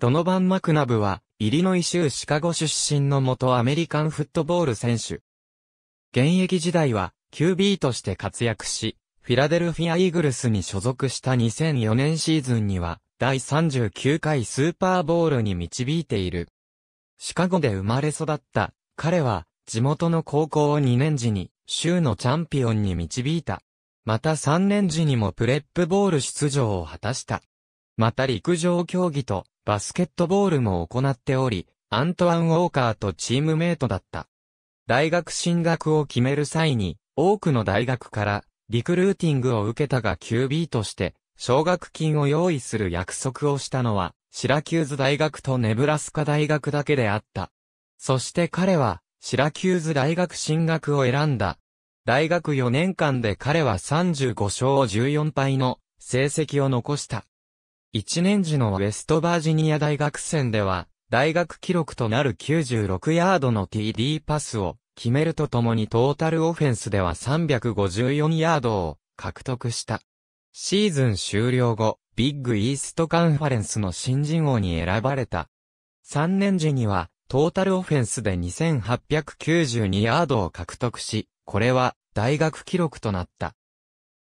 ドノバン・マクナブは、イリノイ州シカゴ出身の元アメリカンフットボール選手。現役時代は、QB として活躍し、フィラデルフィア・イーグルスに所属した2004年シーズンには、第39回スーパーボールに導いている。シカゴで生まれ育った、彼は、地元の高校を2年時に、州のチャンピオンに導いた。また3年時にもプレップボール出場を果たした。また陸上競技とバスケットボールも行っており、アントワン・ウォーカーとチームメイトだった。大学進学を決める際に、多くの大学からリクルーティングを受けたが QB として、奨学金を用意する約束をしたのは、シラキューズ大学とネブラスカ大学だけであった。そして彼は、シラキューズ大学進学を選んだ。大学4年間で彼は35勝14敗の成績を残した。1年時のウェストバージニア大学戦では、大学記録となる96ヤードの TD パスを決めるとともにトータルオフェンスでは354ヤードを獲得した。シーズン終了後、ビッグイーストカンファレンスの新人王に選ばれた。3年時には、トータルオフェンスで2892ヤードを獲得し、これは大学記録となった。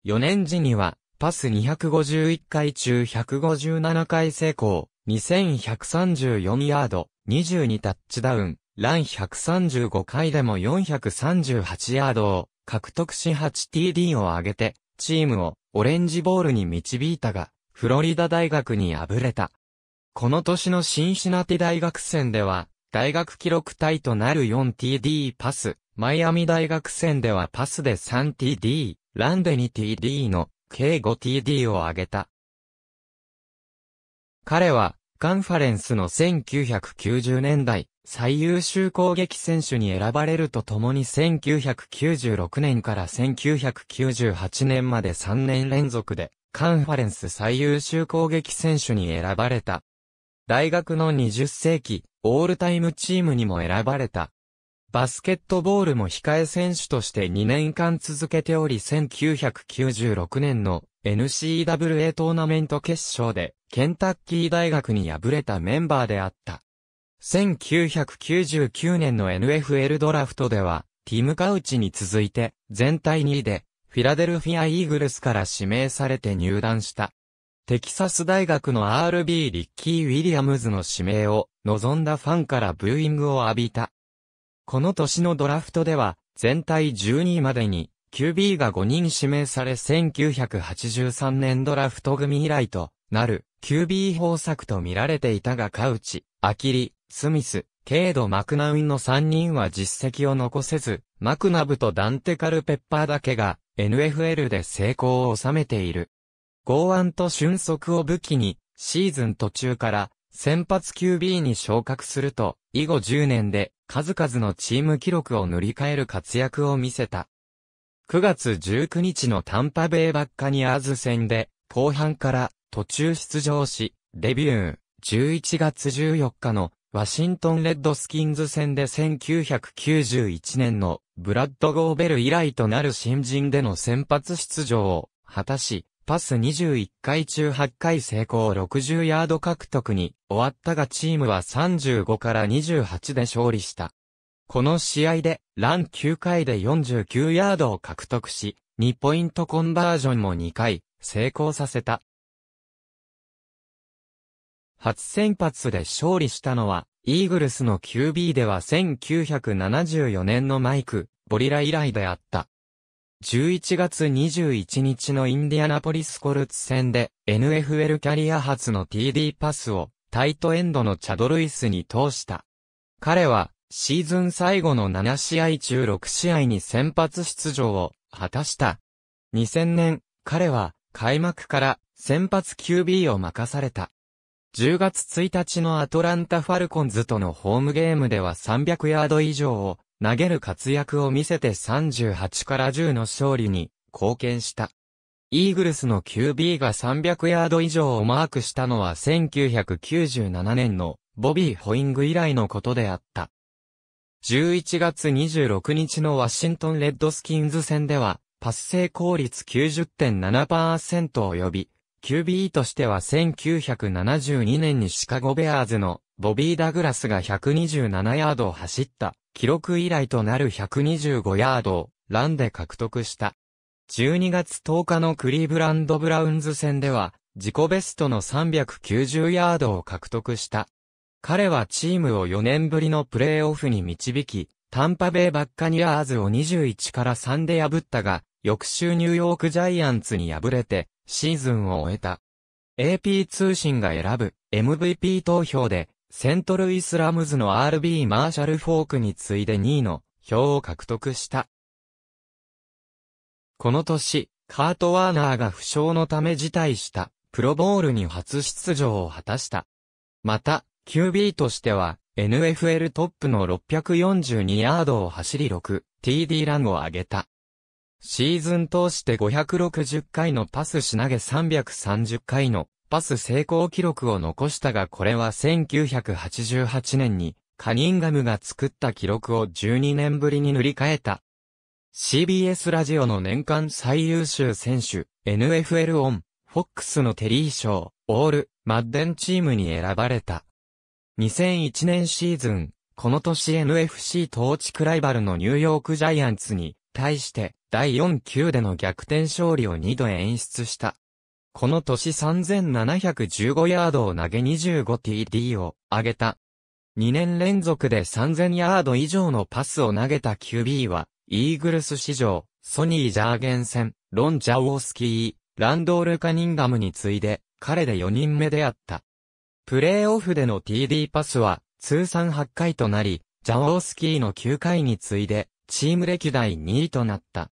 4年時には、パス251回中157回成功、2134ヤード、22タッチダウン、ラン135回でも438ヤードを獲得し 8TD を挙げて、チームをオレンジボールに導いたが、フロリダ大学に敗れた。この年のシンシナティ大学戦では、大学記録タイとなる 4TD パス、マイアミ大学戦ではパスで 3TD、ランで 2TD の K5TD を挙げた。彼は、カンファレンスの1990年代、最優秀攻撃選手に選ばれるとともに1996年から1998年まで3年連続で、カンファレンス最優秀攻撃選手に選ばれた。大学の20世紀、オールタイムチームにも選ばれた。バスケットボールも控え選手として2年間続けており1996年の n c w a トーナメント決勝でケンタッキー大学に敗れたメンバーであった。1999年の NFL ドラフトではティム・カウチに続いて全体2位でフィラデルフィア・イーグルスから指名されて入団した。テキサス大学の RB リッキー・ウィリアムズの指名を望んだファンからブーイングを浴びた。この年のドラフトでは、全体12位までに、QB が5人指名され1983年ドラフト組以来となる QB 方策と見られていたがカウチ、アキリ、スミス、ケイド・マクナウィンの3人は実績を残せず、マクナブとダンテ・カルペッパーだけが NFL で成功を収めている。剛腕と俊足を武器に、シーズン途中から先発 QB に昇格すると、以後10年で数々のチーム記録を塗り替える活躍を見せた。9月19日のタンパベイバッカニアーズ戦で、後半から途中出場し、デビュー。11月14日のワシントンレッドスキンズ戦で1991年のブラッド・ゴーベル以来となる新人での先発出場を果たし、パス21回中8回成功60ヤード獲得に終わったがチームは35から28で勝利した。この試合で、ラン9回で49ヤードを獲得し、2ポイントコンバージョンも2回、成功させた。初先発で勝利したのは、イーグルスの QB では1974年のマイク、ボリラ以来であった。11月21日のインディアナポリスコルツ戦で NFL キャリア初の TD パスをタイトエンドのチャドルイスに通した。彼はシーズン最後の7試合中6試合に先発出場を果たした。2000年、彼は開幕から先発 QB を任された。10月1日のアトランタ・ファルコンズとのホームゲームでは300ヤード以上を投げる活躍を見せて38から10の勝利に貢献した。イーグルスの QB が300ヤード以上をマークしたのは1997年のボビー・ホイング以来のことであった。11月26日のワシントン・レッドスキンズ戦では、パス成功率90.7%を呼び、QB としては1972年にシカゴベアーズのボビー・ダグラスが127ヤードを走った記録以来となる125ヤードをランで獲得した。12月10日のクリーブランド・ブラウンズ戦では、自己ベストの390ヤードを獲得した。彼はチームを4年ぶりのプレーオフに導き、タンパベイバッカニアーズを21から3で破ったが、翌週ニューヨークジャイアンツに敗れて、シーズンを終えた。AP 通信が選ぶ MVP 投票でセントルイスラムズの RB マーシャル・フォークに次いで2位の票を獲得した。この年、カート・ワーナーが負傷のため辞退した、プロボールに初出場を果たした。また、QB としては、NFL トップの642ヤードを走り 6TD ランを上げた。シーズン通して560回のパスし投げ330回のパス成功記録を残したがこれは1988年にカニンガムが作った記録を12年ぶりに塗り替えた。CBS ラジオの年間最優秀選手、NFL オン、FOX のテリー賞、オール、マッデンチームに選ばれた。2001年シーズン、この年 NFC 統治クライバルのニューヨークジャイアンツに対して第4級での逆転勝利を2度演出した。この年3715ヤードを投げ 25TD を上げた。2年連続で3000ヤード以上のパスを投げた QB は、イーグルス史上、ソニー・ジャーゲンセン、ロン・ジャオースキー、ランドール・カニンガムに次いで、彼で4人目であった。プレーオフでの TD パスは、通算8回となり、ジャオースキーの9回に次いで、チーム歴代2位となった。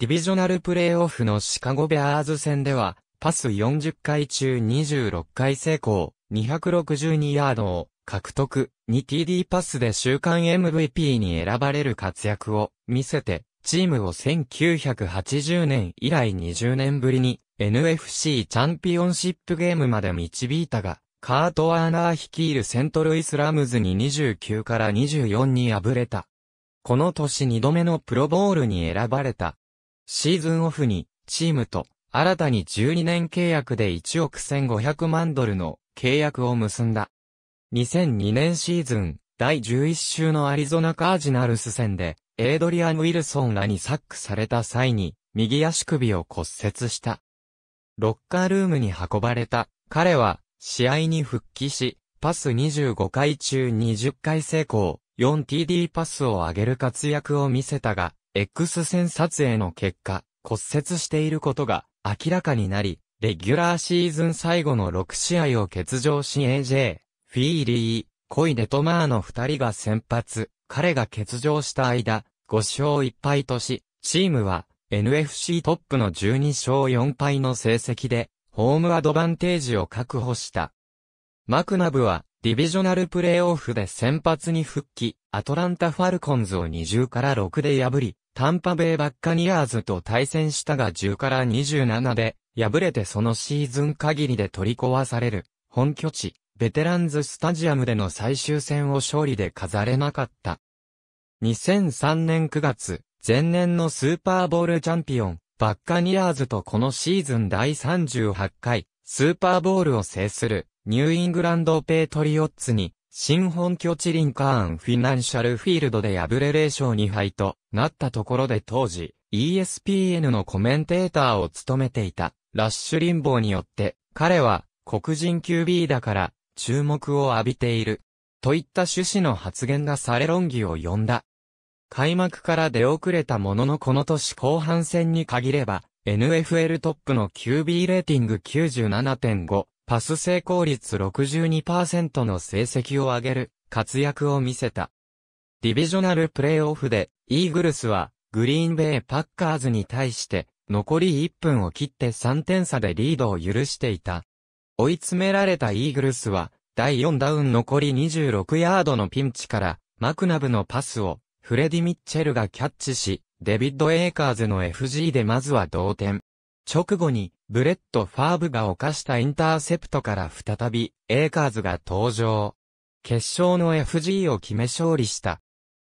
ディビジョナルプレイオフのシカゴベアーズ戦では、パス40回中26回成功、262ヤードを獲得、2TD パスで週間 MVP に選ばれる活躍を見せて、チームを1980年以来20年ぶりに NFC チャンピオンシップゲームまで導いたが、カート・ワーナー率いるセントルイス・ラムズに29から24に敗れた。この年2度目のプロボールに選ばれたシーズンオフに、チームと、新たに12年契約で1億1500万ドルの契約を結んだ。2002年シーズン、第11週のアリゾナカージナルス戦で、エイドリアン・ウィルソンらにサックされた際に、右足首を骨折した。ロッカールームに運ばれた、彼は、試合に復帰し、パス25回中20回成功、4TD パスを上げる活躍を見せたが、X 線撮影の結果、骨折していることが明らかになり、レギュラーシーズン最後の6試合を欠場し AJ、フィーリー、コイデトマーの2人が先発、彼が欠場した間、5勝1敗とし、チームは NFC トップの12勝4敗の成績で、ホームアドバンテージを確保した。マクナブは、ディビジョナルプレイオフで先発に復帰、アトランタ・ファルコンズを20から6で破り、タンパベイバッカニアーズと対戦したが10から27で、敗れてそのシーズン限りで取り壊される、本拠地、ベテランズスタジアムでの最終戦を勝利で飾れなかった。2003年9月、前年のスーパーボールチャンピオン、バッカニアーズとこのシーズン第38回、スーパーボールを制する、ニューイングランドペイトリオッツに、新本拠地リンカーンフィナンシャルフィールドで敗れ0勝2敗となったところで当時、ESPN のコメンテーターを務めていた、ラッシュリンボーによって、彼は、黒人 QB だから、注目を浴びている。といった趣旨の発言がされ論議を呼んだ。開幕から出遅れたもののこの年後半戦に限れば、NFL トップの QB レーティング97.5、パス成功率62%の成績を上げる活躍を見せた。ディビジョナルプレイオフで、イーグルスは、グリーンベイパッカーズに対して、残り1分を切って3点差でリードを許していた。追い詰められたイーグルスは、第4ダウン残り26ヤードのピンチから、マクナブのパスを、フレディ・ミッチェルがキャッチし、デビッド・エイカーズの FG でまずは同点。直後に、ブレット・ファーブが犯したインターセプトから再び、エイカーズが登場。決勝の FG を決め勝利した。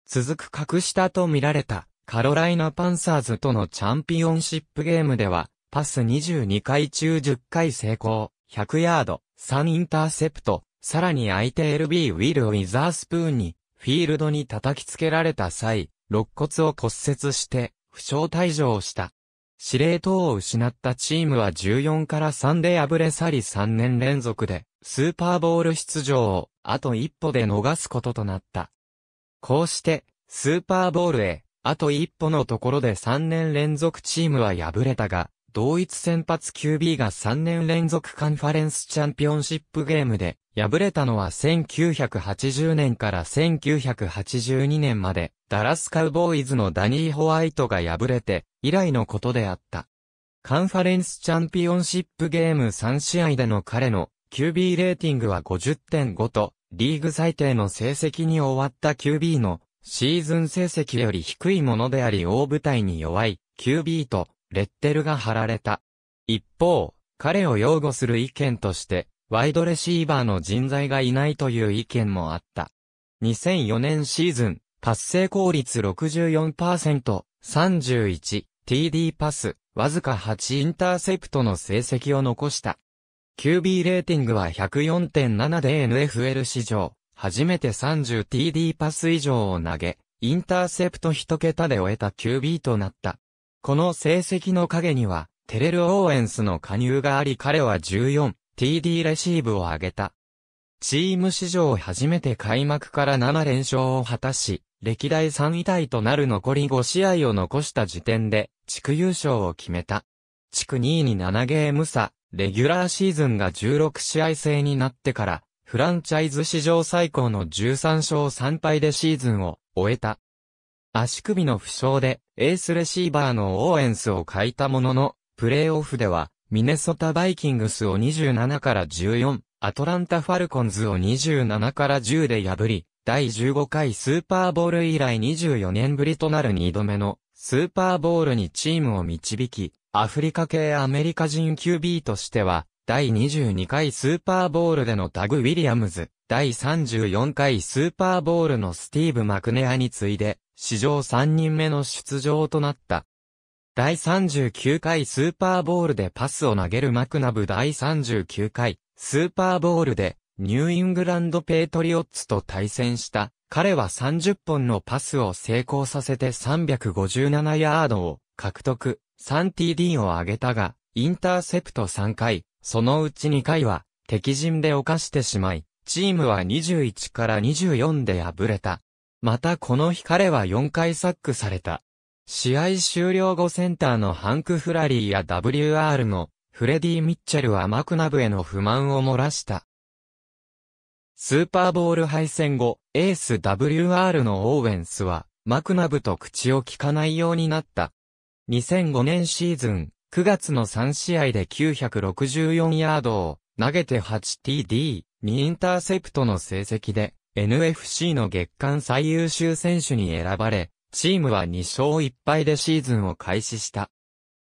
続く格下と見られた、カロライナ・パンサーズとのチャンピオンシップゲームでは、パス22回中10回成功、100ヤード、3インターセプト、さらに相手 LB ウィル・ウィザースプーンに、フィールドに叩きつけられた際、肋骨を骨折して、負傷退場した。司令塔を失ったチームは14から3で敗れ去り3年連続でスーパーボール出場をあと一歩で逃すこととなった。こうしてスーパーボールへあと一歩のところで3年連続チームは敗れたが同一先発 QB が3年連続カンファレンスチャンピオンシップゲームで敗れたのは1980年から1982年までダラスカウボーイズのダニー・ホワイトが敗れて以来のことであった。カンファレンスチャンピオンシップゲーム3試合での彼の QB レーティングは50.5とリーグ最低の成績に終わった QB のシーズン成績より低いものであり大舞台に弱い QB とレッテルが貼られた。一方、彼を擁護する意見として、ワイドレシーバーの人材がいないという意見もあった。2004年シーズン、達成効率 64%31、TD パス、わずか8インターセプトの成績を残した。QB レーティングは104.7で NFL 史上、初めて 30TD パス以上を投げ、インターセプト1桁で終えた QB となった。この成績の陰には、テレル・オーエンスの加入があり彼は 14TD レシーブを上げた。チーム史上初めて開幕から7連勝を果たし、歴代3位タイとなる残り5試合を残した時点で、地区優勝を決めた。地区2位に7ゲーム差、レギュラーシーズンが16試合制になってから、フランチャイズ史上最高の13勝3敗でシーズンを終えた。足首の負傷でエースレシーバーのオーエンスを欠いたものの、プレーオフではミネソタバイキングスを27から14、アトランタファルコンズを27から10で破り、第15回スーパーボール以来24年ぶりとなる2度目のスーパーボールにチームを導き、アフリカ系アメリカ人 QB としては、第22回スーパーボールでのタグ・ウィリアムズ、第34回スーパーボールのスティーブ・マクネアに次いで、史上3人目の出場となった。第39回スーパーボールでパスを投げるマクナブ第39回スーパーボールでニューイングランドペイトリオッツと対戦した彼は30本のパスを成功させて357ヤードを獲得 3TD を挙げたがインターセプト3回そのうち2回は敵陣で犯してしまいチームは21から24で敗れた。またこの日彼は4回サックされた。試合終了後センターのハンク・フラリーや WR のフレディ・ミッチェルはマクナブへの不満を漏らした。スーパーボール敗戦後、エース WR のオーウェンスは、マクナブと口を聞かないようになった。2005年シーズン、9月の3試合で964ヤードを投げて 8TD、2インターセプトの成績で、NFC の月間最優秀選手に選ばれ、チームは2勝1敗でシーズンを開始した。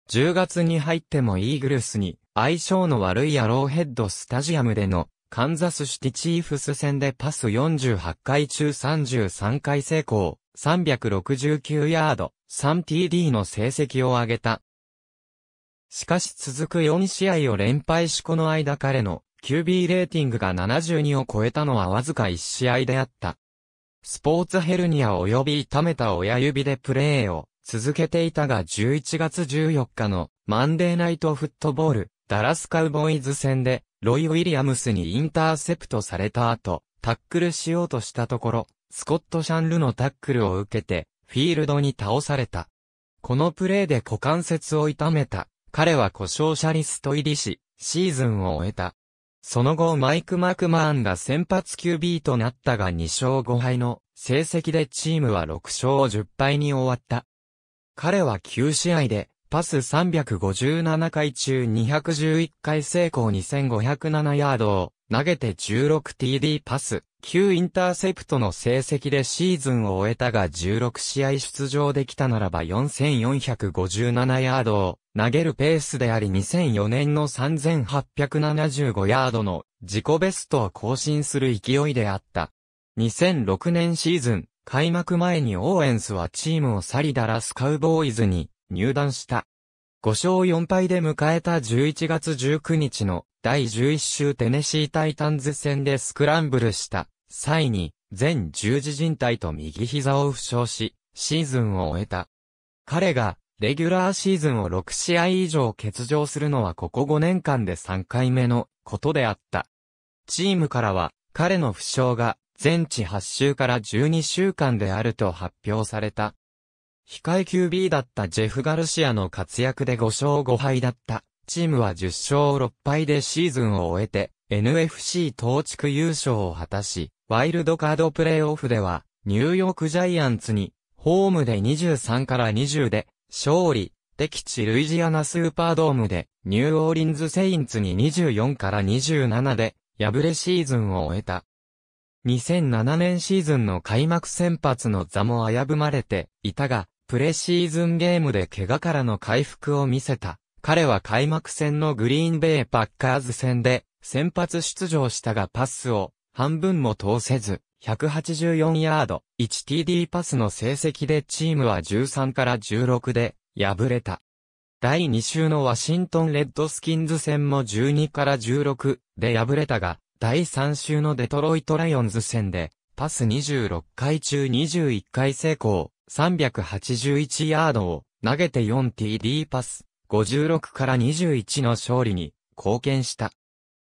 10月に入ってもイーグルスに相性の悪いアローヘッドスタジアムでのカンザスシティチーフス戦でパス48回中33回成功、369ヤード、3TD の成績を上げた。しかし続く4試合を連敗しこの間彼の QB レーティングが72を超えたのはわずか1試合であった。スポーツヘルニア及び痛めた親指でプレーを続けていたが11月14日のマンデーナイトフットボールダラスカウボーイズ戦でロイ・ウィリアムスにインターセプトされた後タックルしようとしたところスコット・シャンルのタックルを受けてフィールドに倒された。このプレーで股関節を痛めた彼は故障者リスト入りしシーズンを終えた。その後マイク・マクマーンが先発 QB となったが2勝5敗の成績でチームは6勝10敗に終わった。彼は9試合でパス357回中211回成功2507ヤードを投げて 16TD パス9インターセプトの成績でシーズンを終えたが16試合出場できたならば4457ヤードを投げるペースであり2004年の3875ヤードの自己ベストを更新する勢いであった。2006年シーズン、開幕前にオーエンスはチームを去りダラスカウボーイズに入団した。5勝4敗で迎えた11月19日の第11週テネシータイタンズ戦でスクランブルした際に全十字靭帯と右膝を負傷し、シーズンを終えた。彼がレギュラーシーズンを6試合以上欠場するのはここ5年間で3回目のことであった。チームからは、彼の負傷が全治8週から12週間であると発表された。控え QB だったジェフ・ガルシアの活躍で5勝5敗だった。チームは10勝6敗でシーズンを終えて、NFC 東地区優勝を果たし、ワイルドカードプレイオフでは、ニューヨークジャイアンツに、ホームで23から20で勝利、敵地ルイジアナスーパードームで、ニューオーリンズ・セインツに24から27で、敗れシーズンを終えた。2007年シーズンの開幕先発の座も危ぶまれていたが、プレシーズンゲームで怪我からの回復を見せた。彼は開幕戦のグリーンベイパッカーズ戦で先発出場したがパスを半分も通せず、184ヤード、1TD パスの成績でチームは13から16で敗れた。第2週のワシントンレッドスキンズ戦も12から16で敗れたが、第3週のデトロイトライオンズ戦で、パス26回中21回成功、381ヤードを投げて 4TD パス、56から21の勝利に貢献した。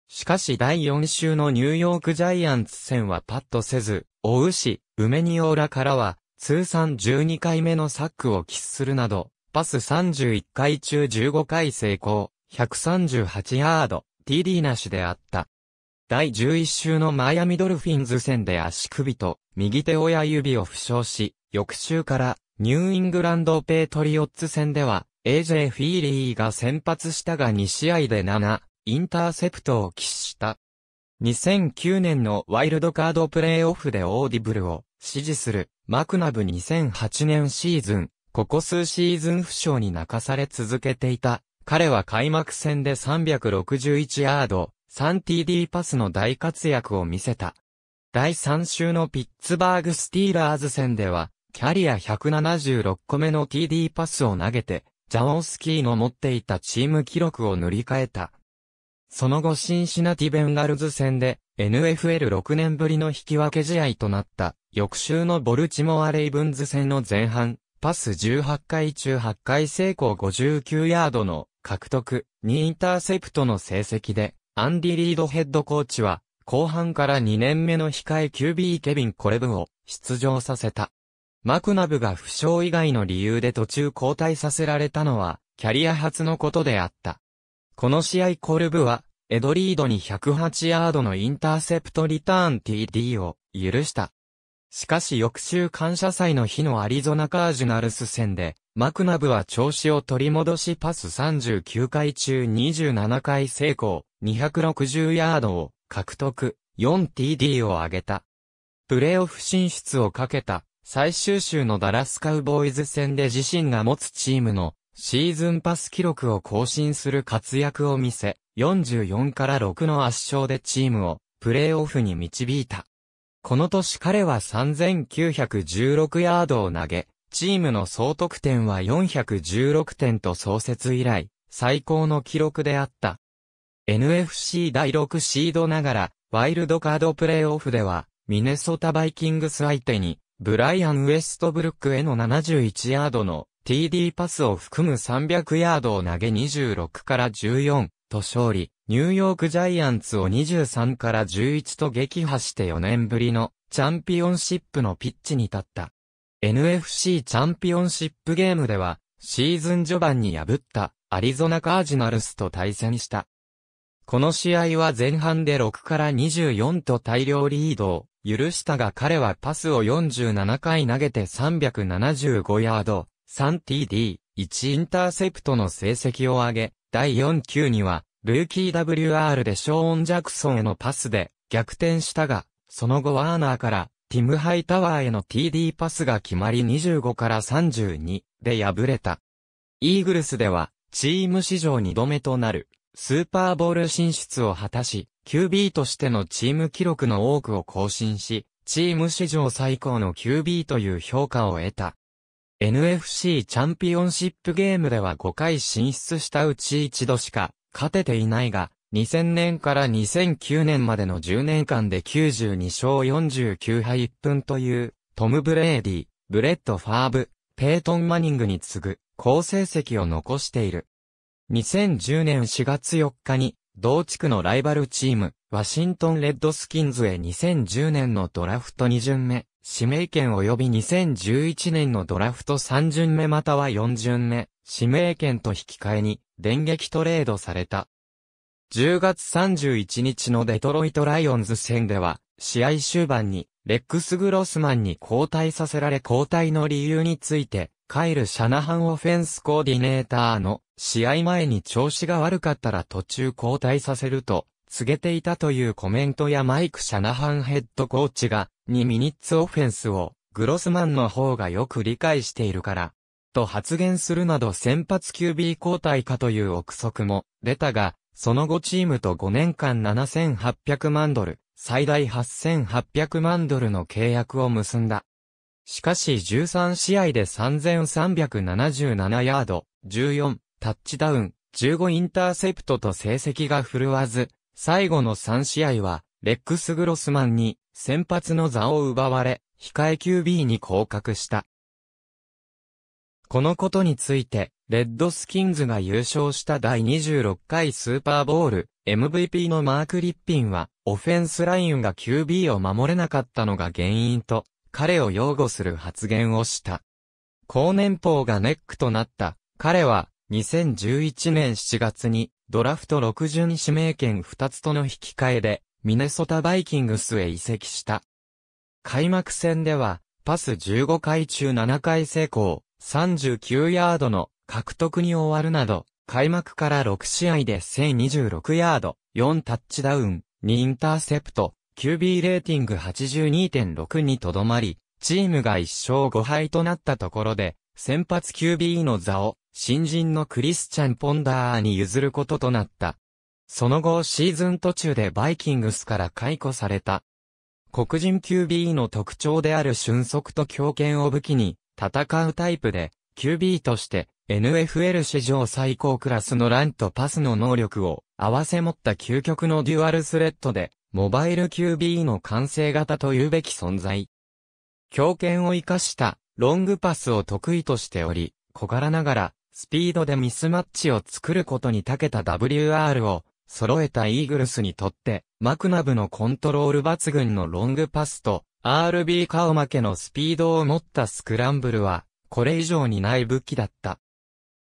しかし第4週のニューヨークジャイアンツ戦はパッとせず、大牛、梅にオーラからは、通算12回目のサックを喫するなど、パス31回中15回成功、138ヤード、TD なしであった。第11週のマイアミドルフィンズ戦で足首と右手親指を負傷し、翌週からニューイングランドペイトリオッツ戦では AJ フィーリーが先発したが2試合で7、インターセプトを喫した。2009年のワイルドカードプレイオフでオーディブルを支持するマクナブ2008年シーズン、ここ数シーズン負傷に泣かされ続けていた。彼は開幕戦で361ヤード、3TD パスの大活躍を見せた。第3週のピッツバーグスティーラーズ戦では、キャリア176個目の TD パスを投げて、ジャオスキーの持っていたチーム記録を塗り替えた。その後シンシナティベンガルズ戦で NFL6 年ぶりの引き分け試合となった翌週のボルチモア・レイブンズ戦の前半、パス18回中8回成功59ヤードの獲得、2インターセプトの成績で、アンディ・リードヘッドコーチは、後半から2年目の控え QB ケビン・コレブを出場させた。マクナブが負傷以外の理由で途中交代させられたのは、キャリア初のことであった。この試合コルブは、エドリードに108ヤードのインターセプトリターン TD を許した。しかし翌週感謝祭の日のアリゾナカージュナルス戦で、マクナブは調子を取り戻しパス39回中27回成功、260ヤードを獲得、4TD を挙げた。プレーオフ進出をかけた最終週のダラスカウボーイズ戦で自身が持つチームのシーズンパス記録を更新する活躍を見せ、44から6の圧勝でチームをプレーオフに導いた。この年彼は3916ヤードを投げ、チームの総得点は416点と創設以来、最高の記録であった。NFC 第6シードながら、ワイルドカードプレーオフでは、ミネソタバイキングス相手に、ブライアン・ウエストブルックへの71ヤードの TD パスを含む300ヤードを投げ26から14と勝利、ニューヨークジャイアンツを23から11と撃破して4年ぶりのチャンピオンシップのピッチに立った。NFC チャンピオンシップゲームでは、シーズン序盤に破ったアリゾナカージナルスと対戦した。この試合は前半で6から24と大量リードを許したが彼はパスを47回投げて375ヤード、3TD、1インターセプトの成績を上げ、第4球には、ルーキー WR でショーン・ジャクソンへのパスで逆転したが、その後ワーナーからティム・ハイタワーへの TD パスが決まり25から32で敗れた。イーグルスでは、チーム史上2度目となる、スーパーボール進出を果たし、QB としてのチーム記録の多くを更新し、チーム史上最高の QB という評価を得た。NFC チャンピオンシップゲームでは5回進出したうち一度しか勝てていないが、2000年から2009年までの10年間で92勝49敗1分という、トム・ブレーディ、ブレッド・ファーブ、ペイトン・マニングに次ぐ好成績を残している。2010年4月4日に、同地区のライバルチーム、ワシントン・レッドスキンズへ2010年のドラフト2巡目、指名権及び2011年のドラフト3巡目または4巡目、指名権と引き換えに、電撃トレードされた。10月31日のデトロイトライオンズ戦では、試合終盤に、レックス・グロスマンに交代させられ交代の理由について、カイル・シャナハンオフェンスコーディネーターの試合前に調子が悪かったら途中交代させると告げていたというコメントやマイク・シャナハンヘッドコーチが、2ミニッツオフェンスを、グロスマンの方がよく理解しているから、と発言するなど先発 QB 交代かという憶測も出たが、その後チームと5年間7800万ドル、最大8800万ドルの契約を結んだ。しかし13試合で3377ヤード、14、タッチダウン、15インターセプトと成績が振るわず、最後の3試合は、レックス・グロスマンに先発の座を奪われ、控え QB に降格した。このことについて、レッドスキンズが優勝した第26回スーパーボール、MVP のマーク・リッピンは、オフェンスラインが QB を守れなかったのが原因と、彼を擁護する発言をした。高年俸がネックとなった、彼は、2011年7月に、ドラフト6巡指名権2つとの引き換えで、ミネソタバイキングスへ移籍した。開幕戦では、パス15回中7回成功、39ヤードの獲得に終わるなど、開幕から6試合で1026ヤード、4タッチダウン、2インターセプト、QB レーティング82.6にとどまり、チームが1勝5敗となったところで、先発 QB の座を新人のクリスチャン・ポンダーに譲ることとなった。その後シーズン途中でバイキングスから解雇された。黒人 QB の特徴である俊足と強肩を武器に戦うタイプで QB として NFL 史上最高クラスのランとパスの能力を合わせ持った究極のデュアルスレッドでモバイル QB の完成型というべき存在。強肩を生かしたロングパスを得意としており、小柄ながらスピードでミスマッチを作ることに長けた WR を揃えたイーグルスにとって、マクナブのコントロール抜群のロングパスと、RB 顔負けのスピードを持ったスクランブルは、これ以上にない武器だった。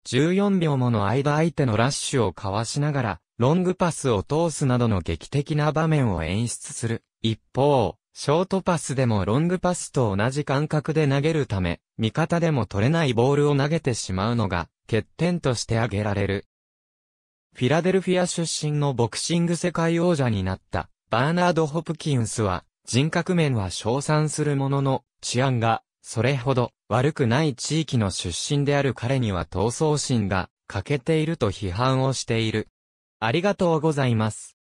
14秒もの間相手のラッシュをかわしながら、ロングパスを通すなどの劇的な場面を演出する。一方、ショートパスでもロングパスと同じ感覚で投げるため、味方でも取れないボールを投げてしまうのが、欠点として挙げられる。フィラデルフィア出身のボクシング世界王者になったバーナード・ホプキンスは人格面は称賛するものの治安がそれほど悪くない地域の出身である彼には闘争心が欠けていると批判をしている。ありがとうございます。